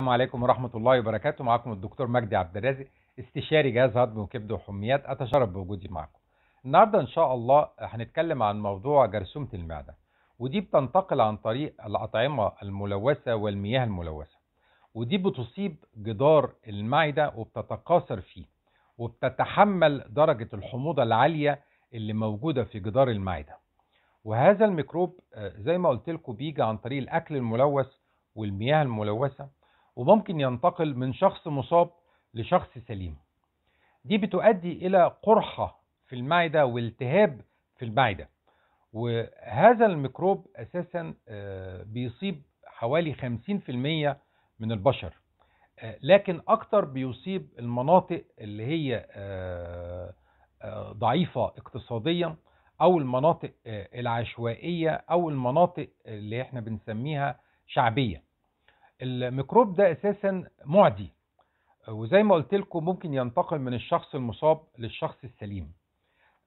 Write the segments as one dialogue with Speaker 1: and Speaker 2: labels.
Speaker 1: السلام عليكم ورحمة الله وبركاته معكم الدكتور مجدي عبد الرازق استشاري جهاز هضم وكبد وحميات أتشرف بوجودي معكم النهاردة إن شاء الله هنتكلم عن موضوع جرثومة المعدة ودي بتنتقل عن طريق الأطعمة الملوثة والمياه الملوثة ودي بتصيب جدار المعدة وبتتكاثر فيه وبتتحمل درجة الحموضة العالية اللي موجودة في جدار المعدة وهذا الميكروب آه، زي ما قلت لكم بيجي عن طريق الأكل الملوث والمياه الملوثة وممكن ينتقل من شخص مصاب لشخص سليم دي بتؤدي إلى قرحة في المعدة والتهاب في المعدة وهذا الميكروب أساسا آه، بيصيب حوالي 50% من البشر آه، لكن أكتر بيصيب المناطق اللي هي آه، ضعيفة اقتصاديا أو المناطق العشوائية أو المناطق اللي احنا بنسميها شعبية الميكروب ده اساسا معدي وزي ما قلت لكم ممكن ينتقل من الشخص المصاب للشخص السليم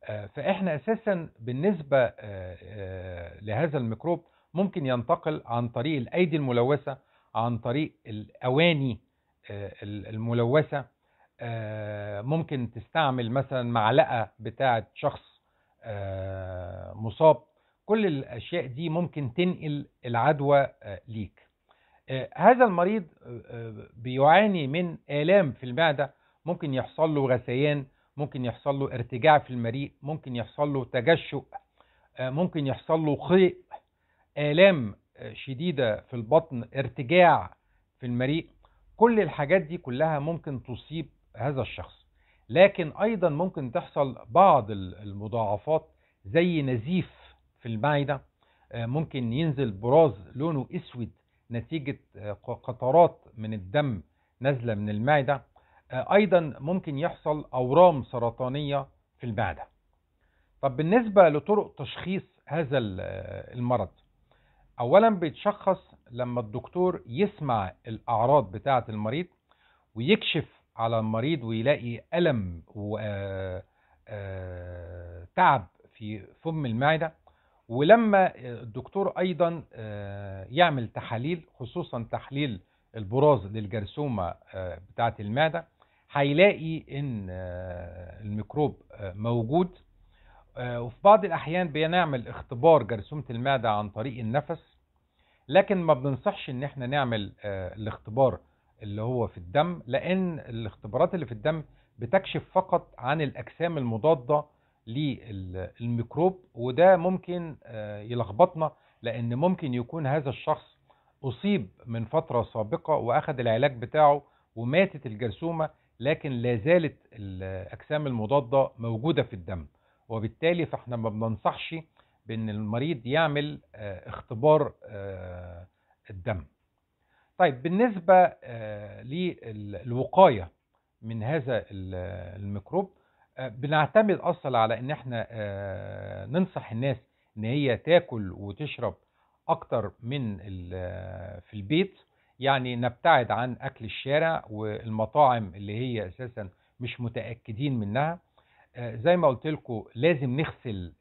Speaker 1: آه، فاحنا اساسا بالنسبه آه، آه، لهذا الميكروب ممكن ينتقل عن طريق الايدي الملوثه عن طريق الاواني الملوثه ممكن تستعمل مثلا معلقه بتاعه شخص مصاب كل الاشياء دي ممكن تنقل العدوى ليك آه، هذا المريض آه، آه، بيعاني من آلام في المعدة ممكن يحصل له غثيان ممكن يحصل له ارتجاع في المريء ممكن يحصل له تجشؤ ممكن يحصل له خيء آلام شديدة في البطن ارتجاع في المريء كل الحاجات دي كلها ممكن تصيب هذا الشخص لكن أيضا ممكن تحصل بعض المضاعفات زي نزيف في المعدة ممكن ينزل براز لونه اسود نتيجة آه، قطرات من الدم نازلة من المعدة آه، أيضا ممكن يحصل أورام سرطانية في المعدة طب بالنسبة لطرق تشخيص هذا آه، المرض أولا بيتشخص لما الدكتور يسمع الأعراض بتاعة المريض ويكشف على المريض ويلاقي ألم وتعب في فم المعدة ولما الدكتور أيضا آه، يعمل تحاليل خصوصا تحليل البراز للجرثومة آه، بتاعة المعدة هيلاقي إن آه، الميكروب موجود وفي بعض الأحيان بنعمل اختبار جرثومة المعدة عن طريق النفس لكن ما بننصحش إن احنا نعمل الاختبار اللي هو في الدم لأن الاختبارات اللي في الدم بتكشف فقط عن الأجسام المضادة للميكروب وده ممكن آه، يلخبطنا لأن ممكن يكون هذا الشخص أصيب من فترة سابقة وأخذ العلاج بتاعه وماتت الجرثومة لكن لا زالت الأجسام المضادة موجودة في الدم وبالتالي فإحنا ما بننصحش بأن المريض يعمل آه، اختبار آه، الدم طيب بالنسبة للوقاية من هذا الميكروب آه، بنعتمد اصلا على ان احنا آه، ننصح الناس ان هي تاكل وتشرب اكتر من آه، في البيت يعني نبتعد عن اكل الشارع والمطاعم اللي هي اساسا مش متاكدين منها زي ما قلت لكم لازم نغسل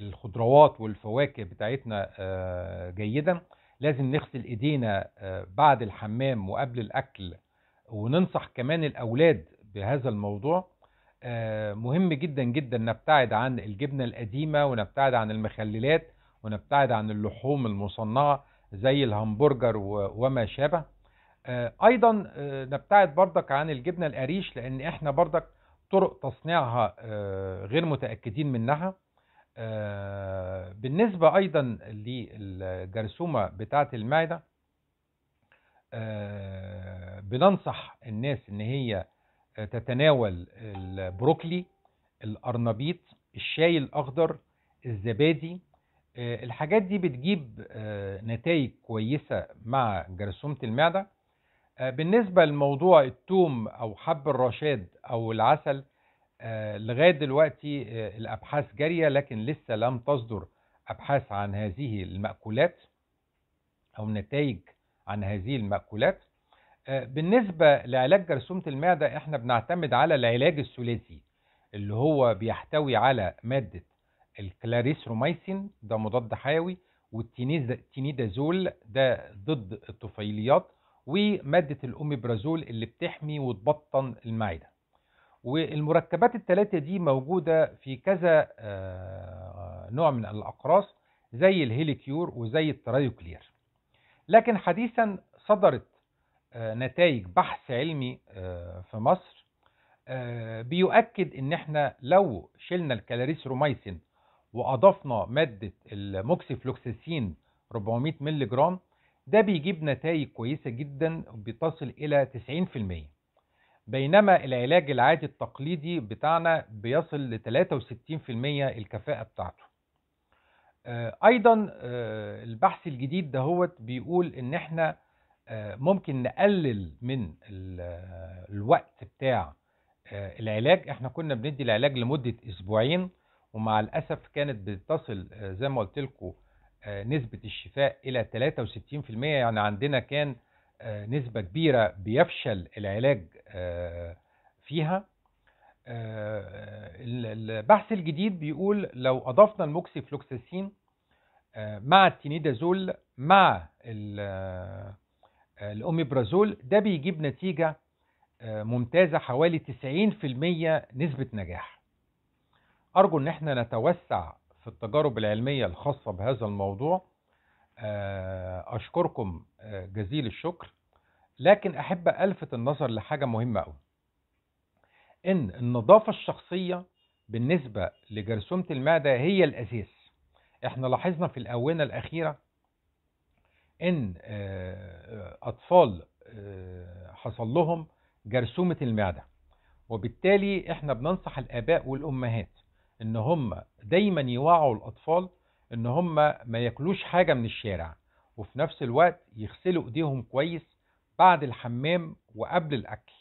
Speaker 1: الخضروات والفواكه بتاعتنا جيدا لازم نغسل ايدينا بعد الحمام وقبل الاكل وننصح كمان الاولاد بهذا الموضوع آه، مهم جدا جدا نبتعد عن الجبنة القديمة ونبتعد عن المخللات ونبتعد عن اللحوم المصنعة زي الهمبرجر وما شابه آه، أيضا آه، نبتعد بردك عن الجبنة القريش لأن إحنا بردك طرق تصنيعها غير متأكدين منها بالنسبة أيضا للجرثومة بتاعة المعدة بننصح الناس إن هي تتناول البروكلي الارنبيط الشاي الاخضر الزبادي آه، الحاجات دي بتجيب آه، نتائج كويسه مع جرثومه المعده آه، بالنسبه لموضوع التوم او حب الرشاد او العسل لغايه دلوقتي الابحاث جاريه لكن لسه لم تصدر ابحاث عن هذه الماكولات او نتائج عن هذه الماكولات آه، بالنسبة لعلاج جرثومة المعدة احنا بنعتمد على العلاج الثلاثي اللي هو بيحتوي على مادة الكلاريسروميسين ده مضاد حيوي والتينيدازول ده ضد الطفيليات ومادة الأوميبرازول اللي بتحمي وتبطن المعدة والمركبات الثلاثة دي موجودة في كذا آه، نوع من الأقراص زي الهيليكيور وزي الترايوكلير لكن حديثا صدرت آه، نتائج بحث علمي آه، في مصر آه، بيؤكد ان احنا لو شلنا الكالاريسروميسين واضفنا ماده الموكسيفلوكسيسين 400 مللي جرام ده بيجيب نتائج كويسه جدا بتصل الى 90% بينما العلاج العادي التقليدي بتاعنا بيصل ل 63% الكفاءه بتاعته ايضا البحث الجديد دهوت بيقول ان احنا آه، ممكن نقلل من آه، الوقت بتاع آه، العلاج احنا كنا بندي العلاج لمدة اسبوعين ومع الاسف كانت بتصل زي ما قلت لكم نسبة الشفاء الى 63% يعني عندنا كان نسبة كبيرة بيفشل العلاج فيها البحث الجديد بيقول لو أضفنا فلوكساسين مع التينيدازول مع الأوميبرازول آه، ده بيجيب نتيجة آه، ممتازة حوالي 90% نسبة نجاح أرجو أن احنا نتوسع في التجارب العلمية الخاصة بهذا الموضوع آه، أشكركم جزيل الشكر لكن أحب ألفت النظر لحاجة مهمة قوي إن النظافة الشخصية بالنسبة لجرثومة المعدة هي الأساس احنا لاحظنا في الآونة الأخيرة ان آه، آه، اطفال آه، حصل لهم جرثومة المعدة وبالتالي احنا بننصح الاباء والامهات ان هم دايما يوعوا الاطفال ان هم ما ياكلوش حاجة من الشارع وفي نفس الوقت يغسلوا ايديهم كويس بعد الحمام وقبل الاكل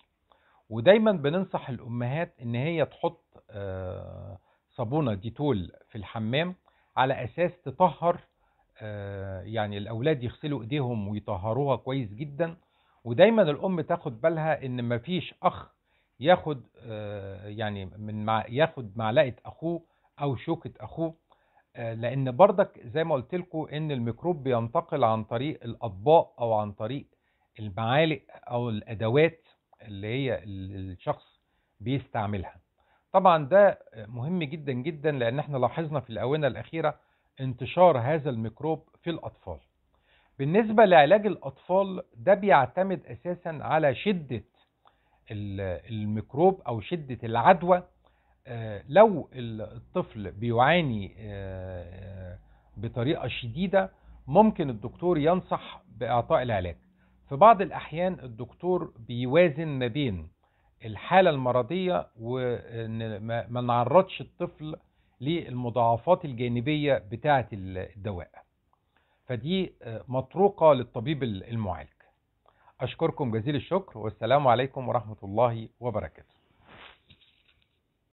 Speaker 1: ودايما بننصح الامهات ان هي تحط صابونة ديتول في الحمام على اساس تطهر آه، يعني الأولاد يغسلوا إيديهم ويطهروها كويس جدا ودايما الأم تاخد بالها إن مفيش أخ ياخد آه، يعني من مع ياخد معلقة أخوه أو شوكة أخوه آه، لأن بردك زي ما قلت لكم إن الميكروب بينتقل عن طريق الأطباق أو عن طريق المعالق أو الأدوات اللي هي الشخص بيستعملها طبعا ده مهم جدا جدا لأن احنا لاحظنا في الآونة الأخيرة انتشار هذا الميكروب في الأطفال بالنسبة لعلاج الأطفال ده بيعتمد أساسا على شدة الميكروب أو شدة العدوى آه، لو الطفل بيعاني آه، بطريقة شديدة ممكن الدكتور ينصح بإعطاء العلاج في بعض الأحيان الدكتور بيوازن ما بين الحالة المرضية وما نعرضش الطفل للمضاعفات الجانبية بتاعة الدواء فدي آه، مطروقة للطبيب المعالج أشكركم جزيل الشكر والسلام عليكم ورحمة الله وبركاته